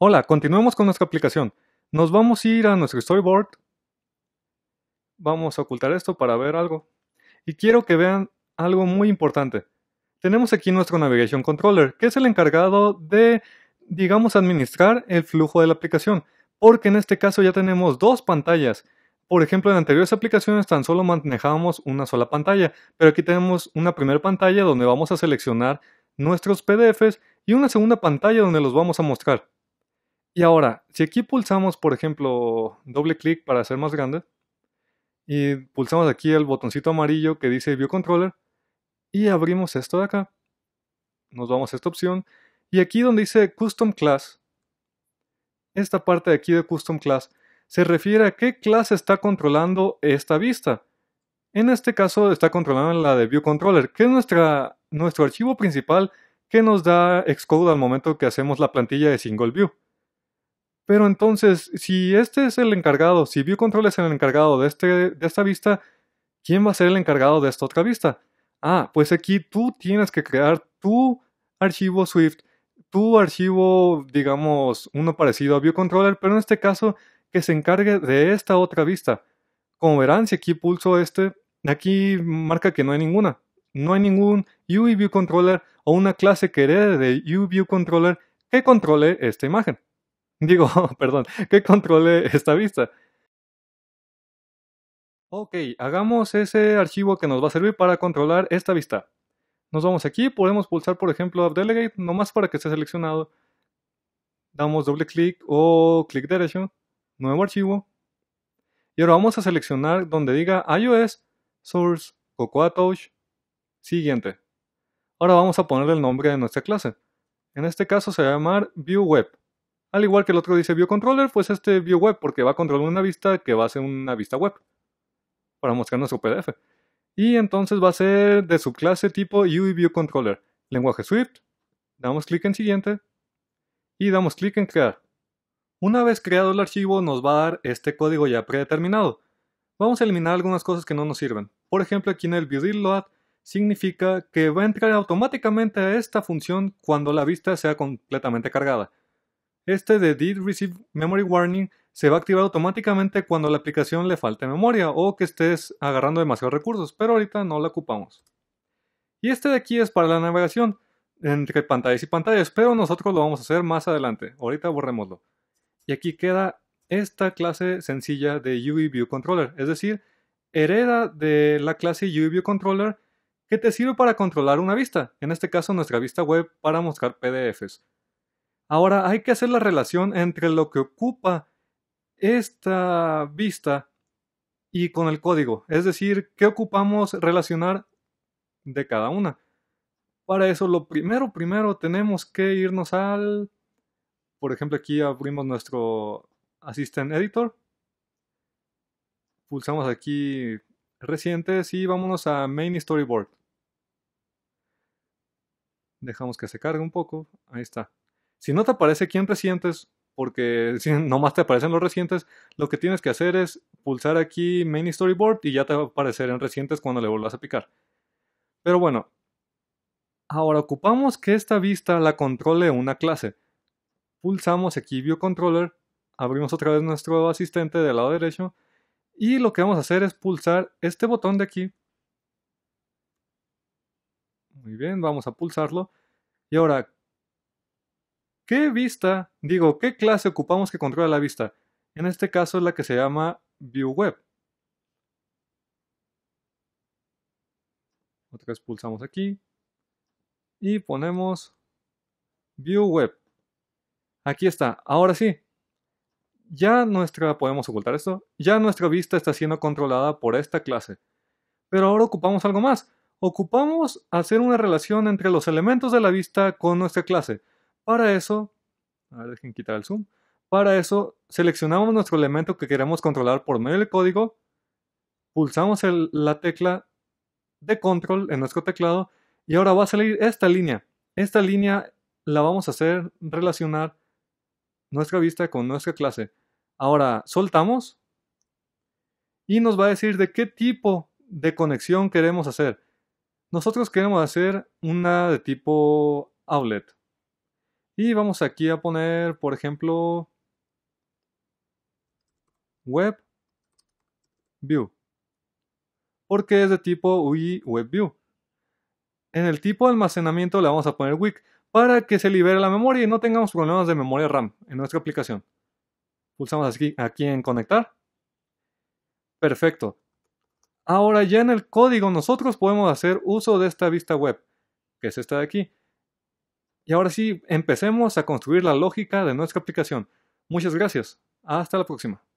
Hola, continuemos con nuestra aplicación. Nos vamos a ir a nuestro storyboard. Vamos a ocultar esto para ver algo. Y quiero que vean algo muy importante. Tenemos aquí nuestro Navigation Controller, que es el encargado de, digamos, administrar el flujo de la aplicación. Porque en este caso ya tenemos dos pantallas. Por ejemplo, en anteriores aplicaciones tan solo manejábamos una sola pantalla, pero aquí tenemos una primera pantalla donde vamos a seleccionar nuestros PDFs y una segunda pantalla donde los vamos a mostrar. Y ahora, si aquí pulsamos, por ejemplo, doble clic para hacer más grande, y pulsamos aquí el botoncito amarillo que dice View Controller, y abrimos esto de acá, nos vamos a esta opción, y aquí donde dice Custom Class, esta parte de aquí de Custom Class, se refiere a qué clase está controlando esta vista. En este caso está controlando la de View Controller, que es nuestra, nuestro archivo principal que nos da Xcode al momento que hacemos la plantilla de Single View. Pero entonces, si este es el encargado, si View es el encargado de, este, de esta vista, ¿quién va a ser el encargado de esta otra vista? Ah, pues aquí tú tienes que crear tu archivo Swift, tu archivo, digamos, uno parecido a ViewController, pero en este caso que se encargue de esta otra vista. Como verán, si aquí pulso este, aquí marca que no hay ninguna. No hay ningún UIViewController o una clase que herede de UViewController que controle esta imagen. Digo, perdón, que controle esta vista. Ok, hagamos ese archivo que nos va a servir para controlar esta vista. Nos vamos aquí, podemos pulsar por ejemplo Delegate, nomás para que esté seleccionado. Damos doble clic o clic derecho, nuevo archivo. Y ahora vamos a seleccionar donde diga iOS, Source, Cocoa Touch, siguiente. Ahora vamos a ponerle el nombre de nuestra clase. En este caso se va a llamar ViewWeb al igual que el otro dice ViewController, pues este ViewWeb, porque va a controlar una vista que va a ser una vista web para mostrar nuestro PDF. Y entonces va a ser de subclase tipo UIViewController, lenguaje Swift. Damos clic en siguiente y damos clic en crear. Una vez creado el archivo nos va a dar este código ya predeterminado. Vamos a eliminar algunas cosas que no nos sirven. Por ejemplo, aquí en el ViewDidLoad significa que va a entrar automáticamente a esta función cuando la vista sea completamente cargada. Este de Did Receive Memory Warning se va a activar automáticamente cuando la aplicación le falte memoria o que estés agarrando demasiados recursos, pero ahorita no la ocupamos. Y este de aquí es para la navegación entre pantallas y pantallas, pero nosotros lo vamos a hacer más adelante. Ahorita borremoslo. Y aquí queda esta clase sencilla de UI View Controller, es decir, hereda de la clase UI View Controller que te sirve para controlar una vista, en este caso nuestra vista web para mostrar PDFs. Ahora hay que hacer la relación entre lo que ocupa esta vista y con el código, es decir, qué ocupamos relacionar de cada una. Para eso, lo primero, primero tenemos que irnos al, por ejemplo, aquí abrimos nuestro Assistant Editor, pulsamos aquí recientes y vámonos a Main Storyboard. Dejamos que se cargue un poco, ahí está. Si no te aparece aquí en recientes, porque si nomás te aparecen los recientes, lo que tienes que hacer es pulsar aquí Main Storyboard y ya te va a aparecer en recientes cuando le vuelvas a picar. Pero bueno, ahora ocupamos que esta vista la controle una clase. Pulsamos aquí View Controller, abrimos otra vez nuestro asistente del lado derecho y lo que vamos a hacer es pulsar este botón de aquí. Muy bien, vamos a pulsarlo. Y ahora, ¿Qué vista? Digo, ¿qué clase ocupamos que controla la vista? En este caso es la que se llama ViewWeb. Otra vez pulsamos aquí y ponemos ViewWeb. Aquí está. Ahora sí, ya nuestra, podemos ocultar esto, ya nuestra vista está siendo controlada por esta clase. Pero ahora ocupamos algo más. Ocupamos hacer una relación entre los elementos de la vista con nuestra clase. Para eso, a ver, dejen quitar el zoom. Para eso, seleccionamos nuestro elemento que queremos controlar por medio del código, pulsamos la tecla de control en nuestro teclado y ahora va a salir esta línea. Esta línea la vamos a hacer relacionar nuestra vista con nuestra clase. Ahora soltamos y nos va a decir de qué tipo de conexión queremos hacer. Nosotros queremos hacer una de tipo outlet. Y vamos aquí a poner, por ejemplo, web view. Porque es de tipo UI web view. En el tipo de almacenamiento le vamos a poner WIC para que se libere la memoria y no tengamos problemas de memoria RAM en nuestra aplicación. Pulsamos aquí, aquí en conectar. Perfecto. Ahora ya en el código nosotros podemos hacer uso de esta vista web, que es esta de aquí. Y ahora sí, empecemos a construir la lógica de nuestra aplicación. Muchas gracias. Hasta la próxima.